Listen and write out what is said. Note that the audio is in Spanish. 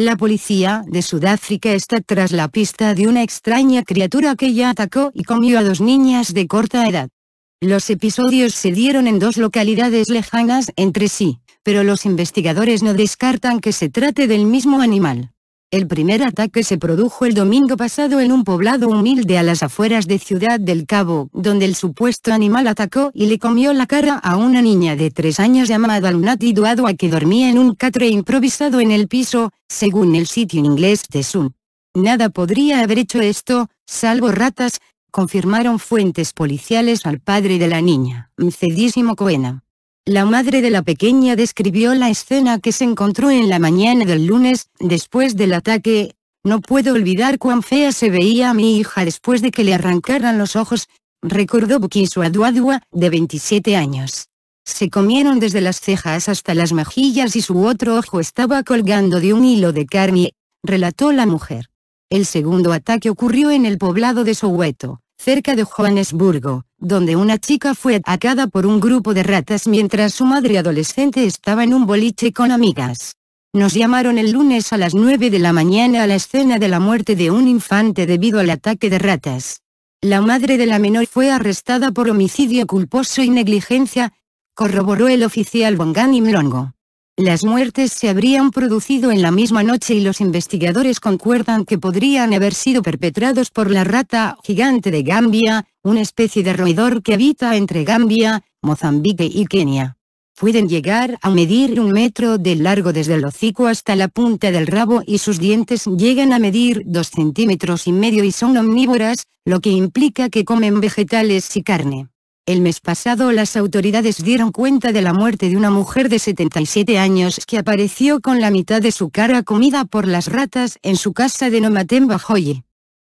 La policía de Sudáfrica está tras la pista de una extraña criatura que ya atacó y comió a dos niñas de corta edad. Los episodios se dieron en dos localidades lejanas entre sí, pero los investigadores no descartan que se trate del mismo animal. El primer ataque se produjo el domingo pasado en un poblado humilde a las afueras de Ciudad del Cabo, donde el supuesto animal atacó y le comió la cara a una niña de tres años llamada Lunati Duadua que dormía en un catre improvisado en el piso, según el sitio en inglés de Sun. Nada podría haber hecho esto, salvo ratas, confirmaron fuentes policiales al padre de la niña, Mcedísimo Coena. La madre de la pequeña describió la escena que se encontró en la mañana del lunes, después del ataque. No puedo olvidar cuán fea se veía a mi hija después de que le arrancaran los ojos, recordó su Aduadua, de 27 años. Se comieron desde las cejas hasta las mejillas y su otro ojo estaba colgando de un hilo de carne, relató la mujer. El segundo ataque ocurrió en el poblado de Soweto cerca de Johannesburgo, donde una chica fue atacada por un grupo de ratas mientras su madre adolescente estaba en un boliche con amigas. Nos llamaron el lunes a las 9 de la mañana a la escena de la muerte de un infante debido al ataque de ratas. La madre de la menor fue arrestada por homicidio culposo y negligencia, corroboró el oficial Bongani Mlongo. Las muertes se habrían producido en la misma noche y los investigadores concuerdan que podrían haber sido perpetrados por la rata gigante de Gambia, una especie de roedor que habita entre Gambia, Mozambique y Kenia. Pueden llegar a medir un metro de largo desde el hocico hasta la punta del rabo y sus dientes llegan a medir dos centímetros y medio y son omnívoras, lo que implica que comen vegetales y carne. El mes pasado las autoridades dieron cuenta de la muerte de una mujer de 77 años que apareció con la mitad de su cara comida por las ratas en su casa de Nomatemba